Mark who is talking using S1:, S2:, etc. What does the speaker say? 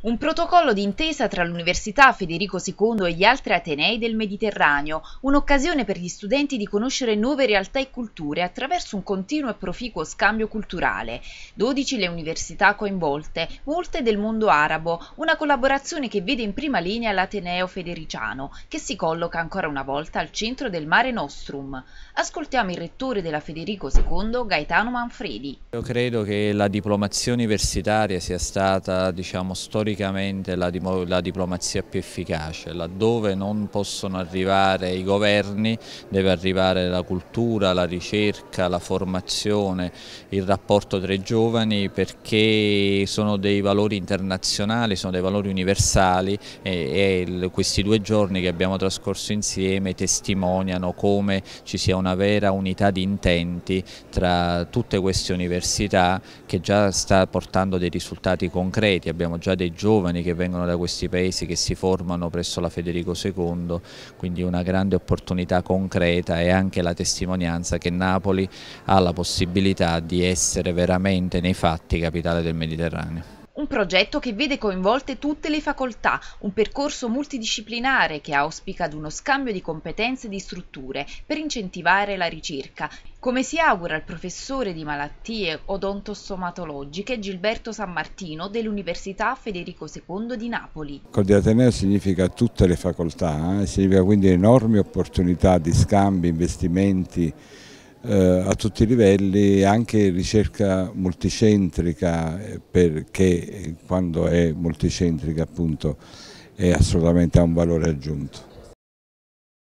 S1: Un protocollo d'intesa tra l'Università Federico II e gli altri Atenei del Mediterraneo, un'occasione per gli studenti di conoscere nuove realtà e culture attraverso un continuo e proficuo scambio culturale. 12 le università coinvolte, molte del mondo arabo, una collaborazione che vede in prima linea l'Ateneo Federiciano, che si colloca ancora una volta al centro del Mare Nostrum. Ascoltiamo il rettore della Federico II, Gaetano Manfredi.
S2: Io credo che la diplomazia universitaria sia stata, diciamo, storica storicamente la, la, diplomazia più efficace, laddove non possono arrivare i governi deve arrivare la cultura, la ricerca, la formazione, il rapporto tra i giovani perché sono dei valori internazionali, sono dei valori universali e, e questi due giorni che abbiamo trascorso insieme testimoniano come ci sia una vera unità di intenti tra tutte queste università che già sta portando dei risultati concreti, abbiamo già dei giovani che vengono da questi paesi, che si formano presso la Federico II, quindi una grande opportunità concreta e anche la testimonianza che Napoli ha la possibilità di essere veramente nei fatti capitale del Mediterraneo
S1: progetto che vede coinvolte tutte le facoltà, un percorso multidisciplinare che auspica ad uno scambio di competenze e di strutture per incentivare la ricerca, come si augura il professore di malattie odontostomatologiche Gilberto San Martino dell'Università Federico II di Napoli.
S3: Ateneo significa tutte le facoltà, eh? significa quindi enormi opportunità di scambi, investimenti, eh, a tutti i livelli, anche ricerca multicentrica eh, perché quando è multicentrica appunto è assolutamente ha un valore aggiunto.